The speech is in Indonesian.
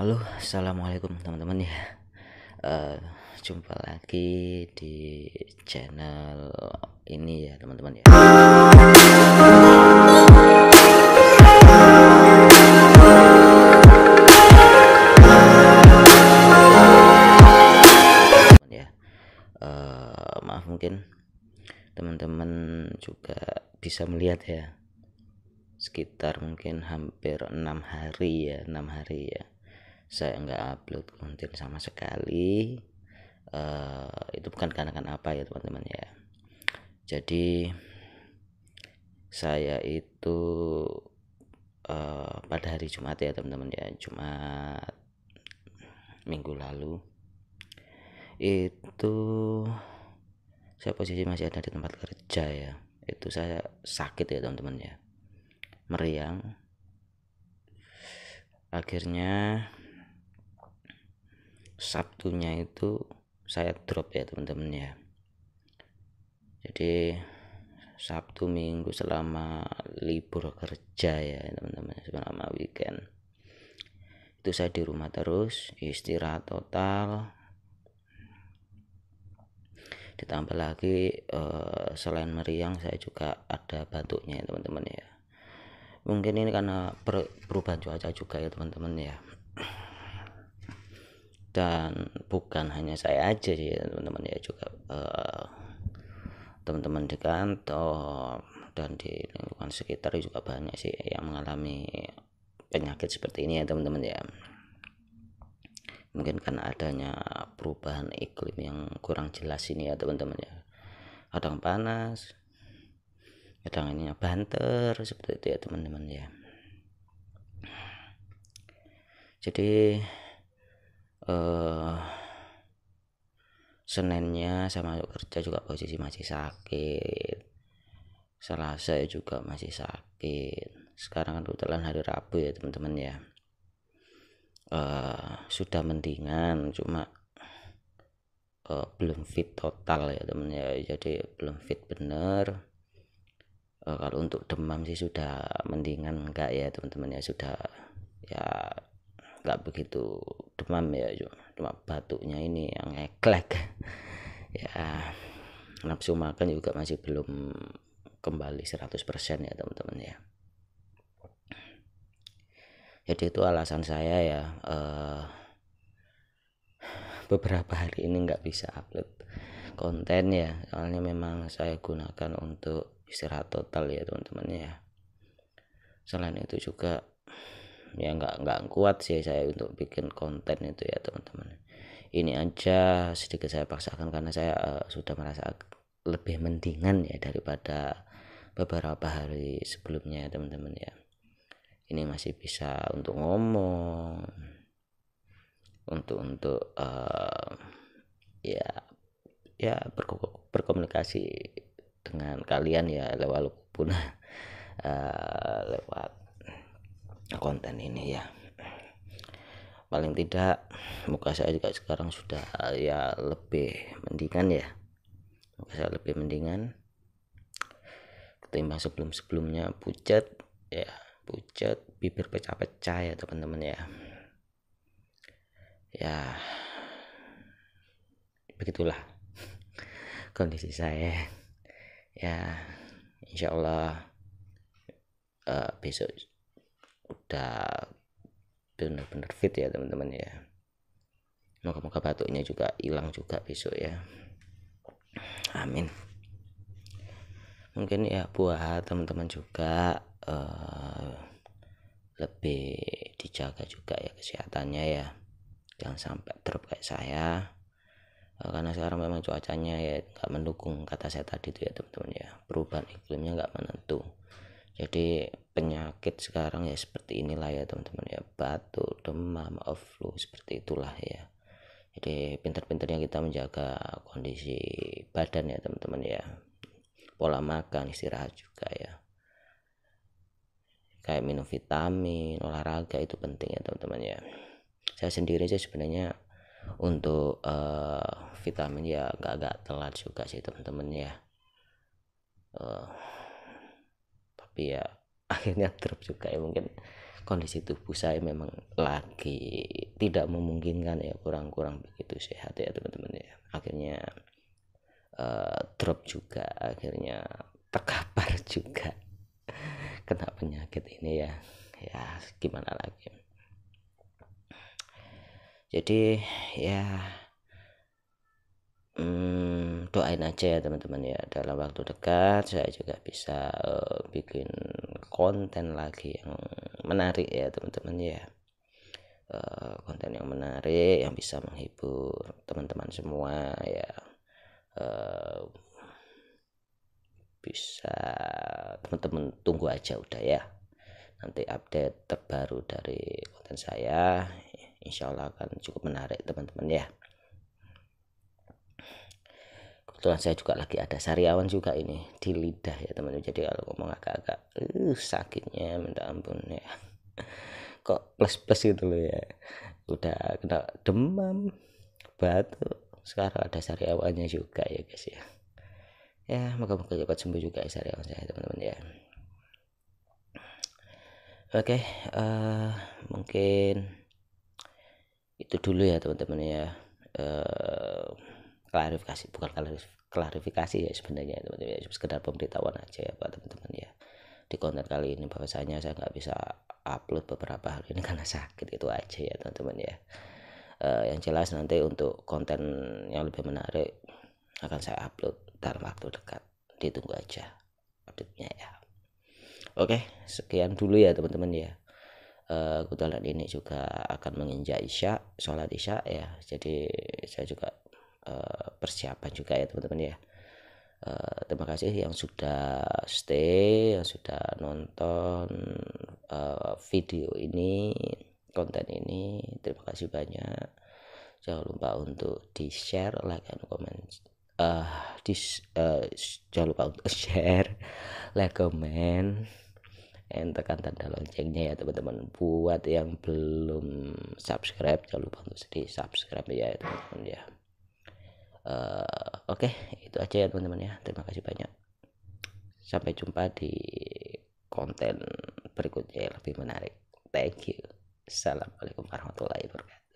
Halo, assalamualaikum teman-teman ya. Uh, jumpa lagi di channel ini ya teman-teman ya. ya. Uh, maaf mungkin teman-teman juga bisa melihat ya sekitar mungkin hampir enam hari ya enam hari ya saya nggak upload konten sama sekali uh, itu bukan karena apa ya teman-teman ya jadi saya itu uh, pada hari Jumat ya teman-teman ya Jumat minggu lalu itu saya posisi masih ada di tempat kerja ya itu saya sakit ya teman-teman ya meriang akhirnya Sabtunya itu saya drop ya teman-teman ya jadi Sabtu Minggu selama libur kerja ya teman-teman selama weekend itu saya di rumah terus istirahat total ditambah lagi eh, selain meriang saya juga ada batuknya ya teman-teman ya mungkin ini karena perubahan cuaca juga ya teman-teman ya dan bukan hanya saya aja sih teman-teman ya juga teman eh, teman-teman di kantor dan di lingkungan sekitar juga banyak sih yang mengalami penyakit seperti ini ya teman-teman ya mungkin karena adanya perubahan iklim yang kurang jelas ini ya teman-teman ya kadang panas kadang ininya banter seperti itu ya teman-teman ya jadi eh, Seninnya saya masuk kerja juga posisi masih sakit Selasa juga masih sakit sekarang kan kebetulan hari Rabu ya teman-teman ya uh, sudah mendingan cuma uh, belum fit total ya teman ya jadi belum fit bener uh, kalau untuk demam sih sudah mendingan enggak ya teman-teman ya sudah ya nggak begitu demam ya cuma batuknya ini yang eklek ya nafsu makan juga masih belum kembali 100% ya teman-teman ya jadi itu alasan saya ya eh, beberapa hari ini nggak bisa upload konten ya soalnya memang saya gunakan untuk istirahat total ya teman-teman ya selain itu juga ya nggak nggak kuat sih saya untuk bikin konten itu ya teman-teman ini aja sedikit saya paksakan karena saya uh, sudah merasa lebih mendingan ya daripada beberapa hari sebelumnya ya, teman-teman ya ini masih bisa untuk ngomong untuk untuk uh, ya ya berkomunikasi dengan kalian ya lewat walaupun uh, eh, lewat konten ini ya paling tidak muka saya juga sekarang sudah eh, ya lebih mendingan ya muka saya lebih mendingan ketimbang sebelum-sebelumnya pucat ya pucat bibir pecah-pecah ya teman-teman ya ya begitulah kondisi saya ya insya Allah uh, besok udah benar-benar fit ya teman-teman ya moga-moga batuknya juga hilang juga besok ya amin mungkin ya buah teman-teman juga uh, lebih dijaga juga ya kesehatannya ya jangan sampai drop kayak saya eh, karena sekarang memang cuacanya ya nggak mendukung kata saya tadi itu ya teman-teman ya perubahan iklimnya nggak menentu jadi penyakit sekarang ya seperti inilah ya teman-teman ya batuk demam of flu seperti itulah ya jadi pintar-pintar pinternya kita menjaga kondisi badan ya teman-teman ya pola makan istirahat juga ya kayak minum vitamin olahraga itu penting ya teman-teman ya saya sendiri sih sebenarnya untuk uh, vitamin ya agak-agak telat juga sih teman-teman ya uh, tapi ya akhirnya drop juga ya mungkin kondisi tubuh saya memang lagi tidak memungkinkan ya kurang-kurang begitu sehat ya teman-teman ya akhirnya uh, drop juga akhirnya terkapar juga kena penyakit ini ya ya gimana lagi jadi ya hmm, doain aja ya teman-teman ya dalam waktu dekat saya juga bisa uh, bikin konten lagi yang menarik ya teman-teman ya eh, konten yang menarik yang bisa menghibur teman-teman semua ya eh, bisa teman-teman tunggu aja udah ya nanti update terbaru dari konten saya ya. insya Allah akan cukup menarik teman-teman ya kebetulan saya juga lagi ada sariawan juga ini di lidah ya teman teman jadi kalau ngomong agak-agak uh, sakitnya minta ampun ya kok plus plus gitu loh ya udah kena demam batu sekarang ada sariawannya juga ya guys ya ya moga-moga cepat sembuh juga ya sariawan saya teman-teman ya Oke, okay, uh, eh, mungkin itu dulu ya teman-teman ya. Uh, klarifikasi bukan klarifikasi, ya sebenarnya teman-teman ya sekedar pemberitahuan aja ya buat teman-teman ya di konten kali ini bahwasanya saya nggak bisa upload beberapa hari ini karena sakit itu aja ya teman-teman ya e, yang jelas nanti untuk konten yang lebih menarik akan saya upload dalam waktu dekat ditunggu aja update-nya ya oke sekian dulu ya teman-teman ya uh, kebetulan ini juga akan menginjak isya sholat isya ya jadi saya juga Eh, persiapan juga ya teman-teman ya uh, terima kasih yang sudah stay yang sudah nonton uh, video ini konten ini terima kasih banyak jangan lupa untuk di share like and comment uh, di uh, jangan lupa untuk share like comment and tekan tanda loncengnya ya teman-teman buat yang belum subscribe jangan lupa untuk di subscribe ya teman-teman ya Eh, oke okay, itu aja ya teman-teman ya terima kasih banyak sampai jumpa di konten berikutnya yang lebih menarik thank you assalamualaikum warahmatullahi wabarakatuh